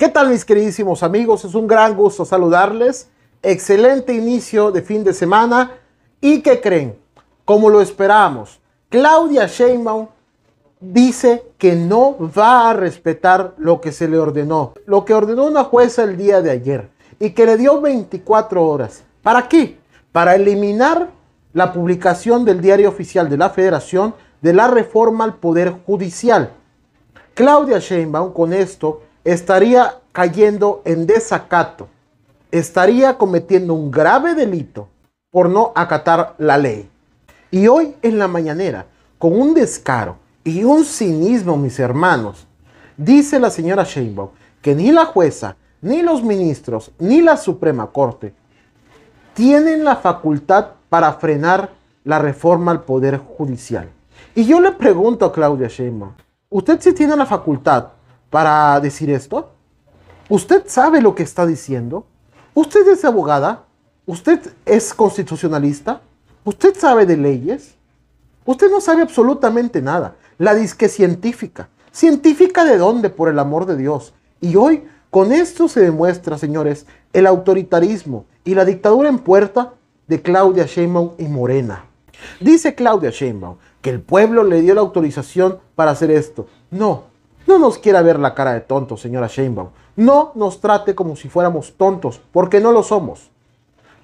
¿Qué tal mis queridísimos amigos? Es un gran gusto saludarles. Excelente inicio de fin de semana. ¿Y qué creen? Como lo esperamos, Claudia Sheinbaum dice que no va a respetar lo que se le ordenó, lo que ordenó una jueza el día de ayer y que le dio 24 horas. ¿Para qué? Para eliminar la publicación del diario oficial de la Federación de la reforma al Poder Judicial. Claudia Sheinbaum con esto estaría cayendo en desacato, estaría cometiendo un grave delito por no acatar la ley. Y hoy en la mañanera, con un descaro y un cinismo, mis hermanos, dice la señora Sheinbaum que ni la jueza, ni los ministros, ni la Suprema Corte tienen la facultad para frenar la reforma al Poder Judicial. Y yo le pregunto a Claudia Sheinbaum, ¿usted si tiene la facultad para decir esto? ¿Usted sabe lo que está diciendo? ¿Usted es abogada? ¿Usted es constitucionalista? ¿Usted sabe de leyes? Usted no sabe absolutamente nada. La disque científica. ¿Científica de dónde, por el amor de Dios? Y hoy, con esto se demuestra, señores, el autoritarismo y la dictadura en puerta de Claudia Sheinbaum y Morena. Dice Claudia Sheinbaum que el pueblo le dio la autorización para hacer esto. No, no nos quiera ver la cara de tontos, señora Sheinbaum. No nos trate como si fuéramos tontos, porque no lo somos.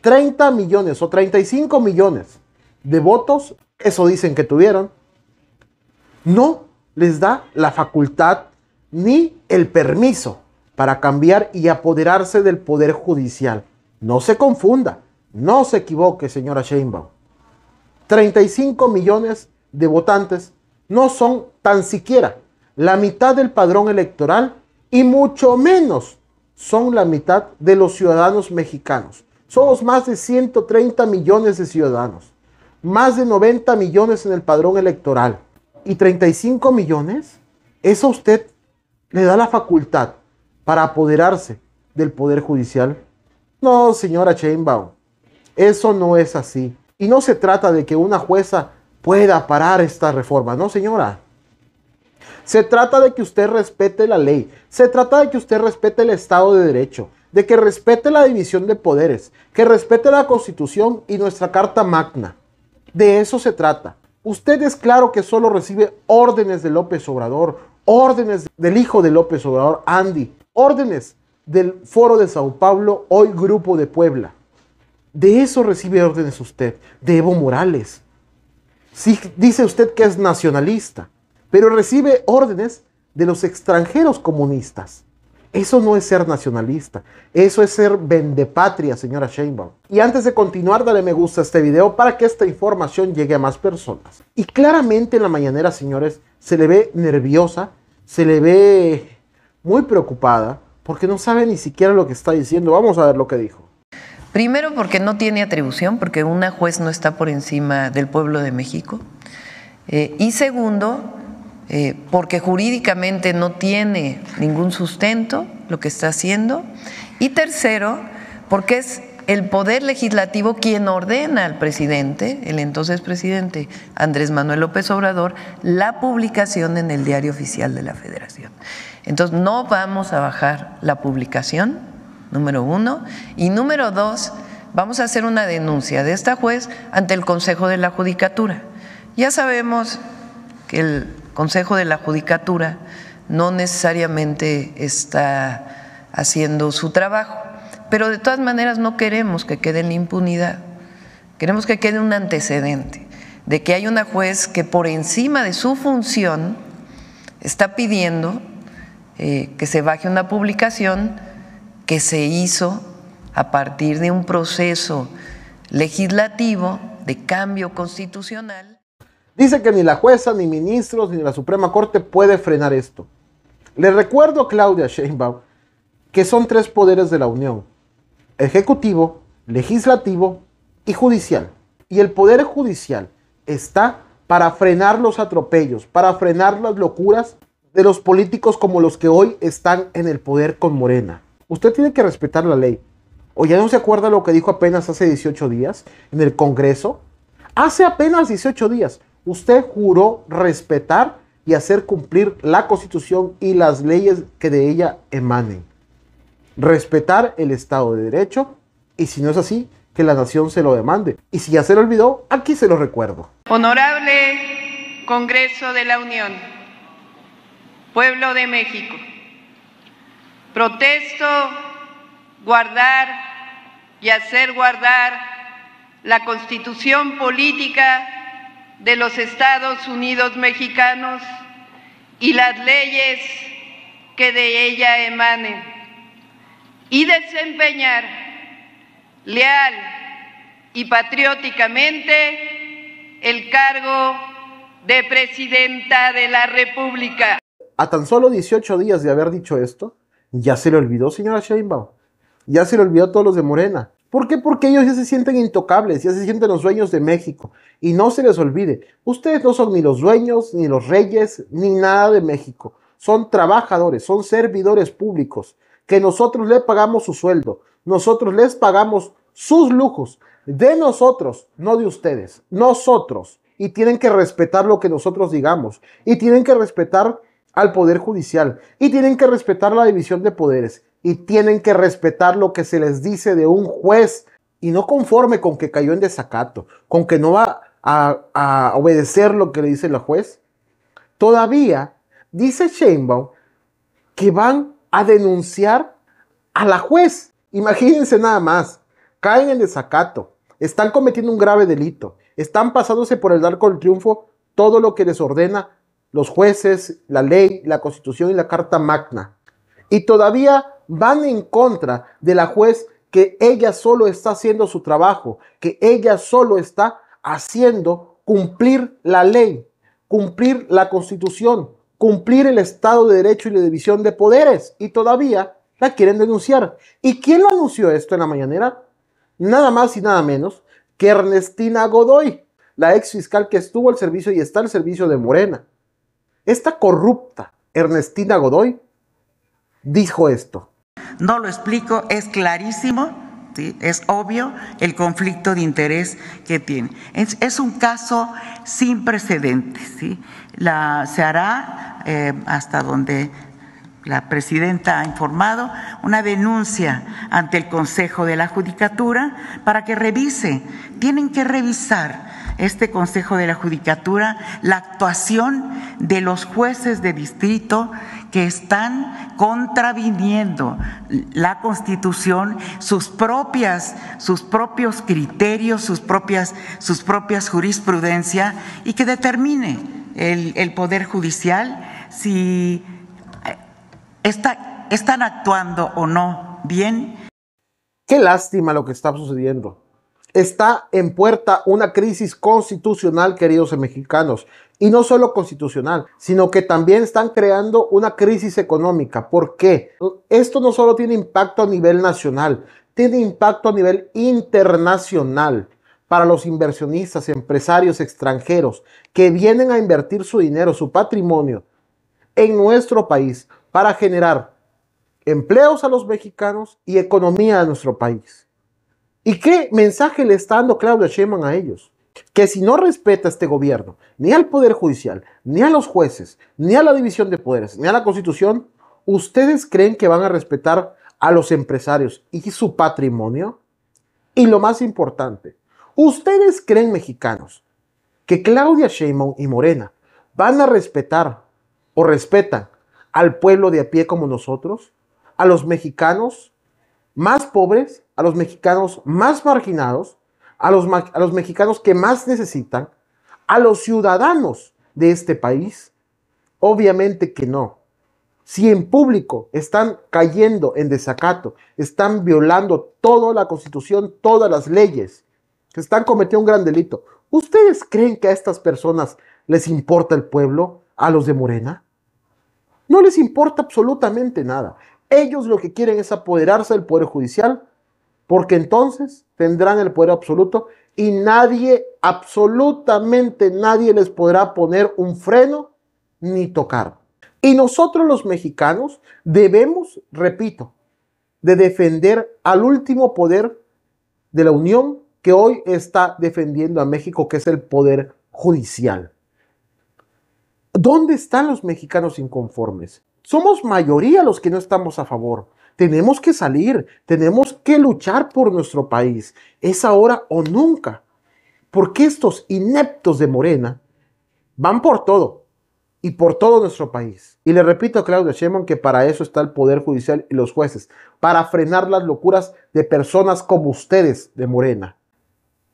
30 millones o 35 millones de votos, eso dicen que tuvieron, no les da la facultad ni el permiso para cambiar y apoderarse del Poder Judicial. No se confunda, no se equivoque, señora Sheinbaum. 35 millones de votantes no son tan siquiera la mitad del padrón electoral y mucho menos son la mitad de los ciudadanos mexicanos. Somos más de 130 millones de ciudadanos, más de 90 millones en el padrón electoral y 35 millones. Eso a usted le da la facultad para apoderarse del Poder Judicial. No, señora Sheinbaum, eso no es así. Y no se trata de que una jueza pueda parar esta reforma, no, señora. Se trata de que usted respete la ley, se trata de que usted respete el Estado de Derecho, de que respete la división de poderes, que respete la Constitución y nuestra Carta Magna. De eso se trata. Usted es claro que solo recibe órdenes de López Obrador, órdenes del hijo de López Obrador, Andy, órdenes del Foro de Sao Paulo, hoy Grupo de Puebla. De eso recibe órdenes usted, de Evo Morales. Si dice usted que es nacionalista, pero recibe órdenes de los extranjeros comunistas. Eso no es ser nacionalista, eso es ser vendepatria, señora Sheinbaum. Y antes de continuar, dale me gusta a este video para que esta información llegue a más personas. Y claramente en la mañanera, señores, se le ve nerviosa, se le ve muy preocupada, porque no sabe ni siquiera lo que está diciendo. Vamos a ver lo que dijo. Primero porque no tiene atribución, porque una juez no está por encima del pueblo de México. Eh, y segundo, eh, porque jurídicamente no tiene ningún sustento lo que está haciendo. Y tercero, porque es el Poder Legislativo quien ordena al presidente, el entonces presidente Andrés Manuel López Obrador, la publicación en el Diario Oficial de la Federación. Entonces, no vamos a bajar la publicación, número uno. Y número dos, vamos a hacer una denuncia de esta juez ante el Consejo de la Judicatura. Ya sabemos que el Consejo de la Judicatura no necesariamente está haciendo su trabajo. Pero de todas maneras no queremos que quede en la impunidad, queremos que quede un antecedente de que hay una juez que por encima de su función está pidiendo eh, que se baje una publicación que se hizo a partir de un proceso legislativo de cambio constitucional. Dice que ni la jueza, ni ministros, ni la Suprema Corte puede frenar esto. Le recuerdo a Claudia Sheinbaum que son tres poderes de la Unión. Ejecutivo, legislativo y judicial. Y el poder judicial está para frenar los atropellos, para frenar las locuras de los políticos como los que hoy están en el poder con Morena. Usted tiene que respetar la ley. ¿O ya no se acuerda lo que dijo apenas hace 18 días en el Congreso? Hace apenas 18 días usted juró respetar y hacer cumplir la Constitución y las leyes que de ella emanen. Respetar el Estado de Derecho y si no es así, que la nación se lo demande. Y si ya se lo olvidó, aquí se lo recuerdo. Honorable Congreso de la Unión, Pueblo de México, protesto guardar y hacer guardar la Constitución política de los Estados Unidos mexicanos y las leyes que de ella emanen, y desempeñar leal y patrióticamente el cargo de presidenta de la República. A tan solo 18 días de haber dicho esto, ya se le olvidó, señora Sheinbaum. Ya se le olvidó a todos los de Morena. ¿Por qué? Porque ellos ya se sienten intocables, ya se sienten los dueños de México. Y no se les olvide, ustedes no son ni los dueños, ni los reyes, ni nada de México. Son trabajadores, son servidores públicos, que nosotros les pagamos su sueldo, nosotros les pagamos sus lujos, de nosotros, no de ustedes, nosotros. Y tienen que respetar lo que nosotros digamos. Y tienen que respetar al Poder Judicial. Y tienen que respetar la división de poderes y tienen que respetar lo que se les dice de un juez y no conforme con que cayó en desacato, con que no va a, obedecer lo que le dice la juez. Todavía dice Sheinbaum que van a denunciar a la juez. Imagínense nada más, caen en desacato, están cometiendo un grave delito, están pasándose por el arco del triunfo todo lo que les ordena los jueces, la ley, la constitución y la carta magna y todavía van en contra de la juez que ella solo está haciendo su trabajo, que ella solo está haciendo cumplir la ley, cumplir la constitución, cumplir el Estado de Derecho y la división de poderes y todavía la quieren denunciar. ¿Y quién lo anunció esto en la mañanera? Nada más y nada menos que Ernestina Godoy, la ex fiscal que estuvo al servicio y está al servicio de Morena. Esta corrupta Ernestina Godoy dijo esto. No lo explico, es clarísimo, es obvio el conflicto de interés que tiene. Es, un caso sin precedentes. La, se hará, eh, hasta donde la presidenta ha informado, una denuncia ante el Consejo de la Judicatura para que revise. Tienen que revisar este Consejo de la Judicatura la actuación de los jueces de distrito que están contraviniendo la Constitución, sus propias, sus propios criterios, sus propias, sus propias jurisprudencia y que determine el, Poder Judicial si eh, está, están actuando o no bien. Qué lástima lo que está sucediendo está en puerta una crisis constitucional, queridos mexicanos. Y no solo constitucional, sino que también están creando una crisis económica. ¿Por qué? Esto no solo tiene impacto a nivel nacional, tiene impacto a nivel internacional para los inversionistas, empresarios extranjeros que vienen a invertir su dinero, su patrimonio en nuestro país para generar empleos a los mexicanos y economía a nuestro país. ¿Y qué mensaje le está dando Claudia Sheinbaum a ellos? Que si no respeta este gobierno, ni al Poder Judicial, ni a los jueces, ni a la división de poderes, ni a la Constitución, ¿ustedes creen que van a respetar a los empresarios y su patrimonio? Y lo más importante, ¿ustedes creen, mexicanos, que Claudia Sheinbaum y Morena van a respetar o respetan al pueblo de a pie como nosotros? ¿A los mexicanos más pobres? a los mexicanos más marginados, a los, a los mexicanos que más necesitan, a los ciudadanos de este país? Obviamente que no. Si en público están cayendo en desacato, están violando toda la constitución, todas las leyes, que están cometiendo un gran delito, ¿ustedes creen que a estas personas les importa el pueblo, a los de Morena? No les importa absolutamente nada. Ellos lo que quieren es apoderarse del Poder Judicial porque entonces tendrán el poder absoluto y nadie, absolutamente nadie les podrá poner un freno ni tocar. Y nosotros los mexicanos debemos, repito, de defender al último poder de la Unión que hoy está defendiendo a México, que es el poder judicial. ¿Dónde están los mexicanos inconformes? Somos mayoría los que no estamos a favor. Tenemos que salir, tenemos que luchar por nuestro país. Es ahora o nunca. Porque estos ineptos de Morena van por todo y por todo nuestro país. Y le repito a Claudio Sheinbaum que para eso está el Poder Judicial y los jueces, para frenar las locuras de personas como ustedes de Morena.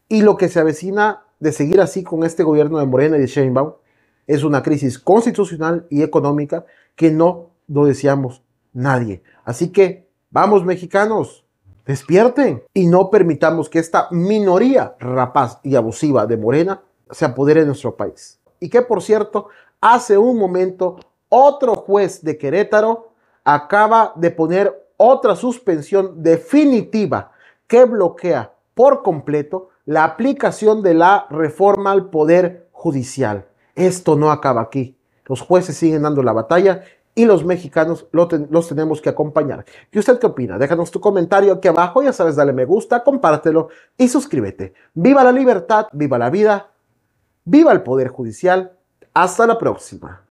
Y lo que se avecina de seguir así con este gobierno de Morena y de Sheinbaum es una crisis constitucional y económica que no lo deseamos nadie. Así que, vamos mexicanos, despierten y no permitamos que esta minoría rapaz y abusiva de Morena se apodere de nuestro país. Y que, por cierto, hace un momento otro juez de Querétaro acaba de poner otra suspensión definitiva que bloquea por completo la aplicación de la reforma al Poder Judicial. Esto no acaba aquí. Los jueces siguen dando la batalla y los mexicanos los tenemos que acompañar. ¿Y usted qué opina? Déjanos tu comentario aquí abajo, ya sabes, dale me gusta, compártelo y suscríbete. Viva la libertad, viva la vida, viva el Poder Judicial. Hasta la próxima.